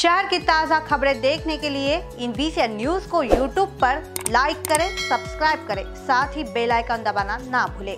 शहर की ताज़ा खबरें देखने के लिए इन बीसी न्यूज को यूट्यूब पर लाइक करें सब्सक्राइब करें साथ ही बेल आइकन दबाना ना भूलें।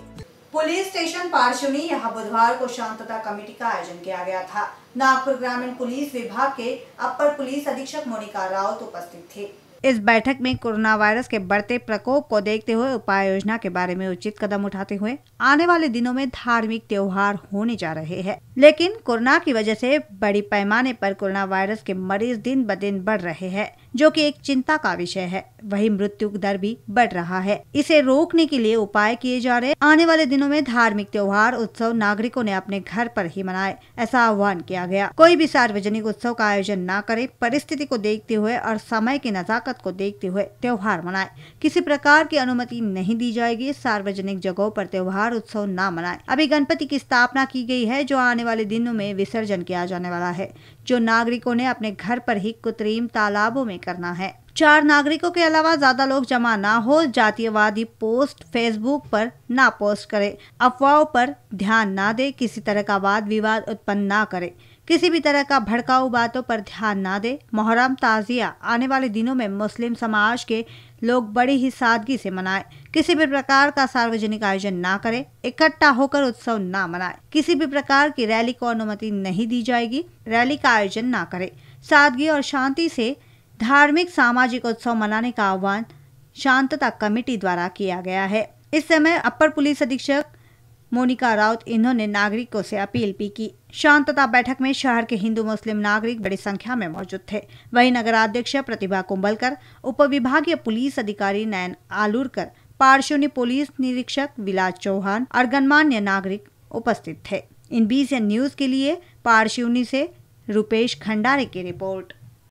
पुलिस स्टेशन पार्शुनी यहाँ बुधवार को शांतता कमेटी का आयोजन किया गया था नागपुर ग्रामीण पुलिस विभाग के अपर पुलिस अधीक्षक मोनिका राउत उपस्थित थे इस बैठक में कोरोना वायरस के बढ़ते प्रकोप को देखते हुए उपाय योजना के बारे में उचित कदम उठाते हुए आने वाले दिनों में धार्मिक त्योहार होने जा रहे हैं लेकिन कोरोना की वजह से बड़ी पैमाने पर कोरोना वायरस के मरीज दिन ब दिन बढ़ रहे हैं जो कि एक चिंता का विषय है वही मृत्यु दर भी बढ़ रहा है इसे रोकने के लिए उपाय किए जा रहे आने वाले दिनों में धार्मिक त्योहार उत्सव नागरिकों ने अपने घर पर ही मनाए ऐसा आह्वान किया गया कोई भी सार्वजनिक उत्सव का आयोजन न करे परिस्थिति को देखते हुए और समय की नजाकत लागत को देखते हुए त्यौहार मनाए किसी प्रकार की अनुमति नहीं दी जाएगी सार्वजनिक जगहों पर त्यौहार उत्सव न मनाए अभी गणपति की स्थापना की गई है जो आने वाले दिनों में विसर्जन किया जाने वाला है जो नागरिकों ने अपने घर पर ही कृत्रिम तालाबों में करना है चार नागरिकों के अलावा ज्यादा लोग जमा ना हो जातीयवादी पोस्ट फेसबुक पर ना पोस्ट करे अफवाहों पर ध्यान ना दे किसी तरह का वाद विवाद उत्पन्न ना करे किसी भी तरह का भड़काऊ बातों पर ध्यान ना दे मोहर्रम ताजिया आने वाले दिनों में मुस्लिम समाज के लोग बड़ी ही सादगी से मनाएं किसी भी प्रकार का सार्वजनिक आयोजन ना करें इकट्ठा होकर उत्सव ना मनाएं किसी भी प्रकार की रैली को अनुमति नहीं दी जाएगी रैली का आयोजन ना करें सादगी और शांति से धार्मिक सामाजिक उत्सव मनाने का आह्वान शांतता कमेटी द्वारा किया गया है इस समय अपर पुलिस अधीक्षक मोनिका राउत इन्होंने नागरिकों से अपील भी की शांतता बैठक में शहर के हिंदू मुस्लिम नागरिक बड़ी संख्या में मौजूद थे वहीं नगराध्यक्ष प्रतिभा कुंबलकर उप विभागीय पुलिस अधिकारी नयन आलूरकर पार्शोनी पुलिस निरीक्षक विलास चौहान और गणमान्य नागरिक उपस्थित थे इन बीस न्यूज के लिए पार्श्वनी से रुपेश खंडारे की रिपोर्ट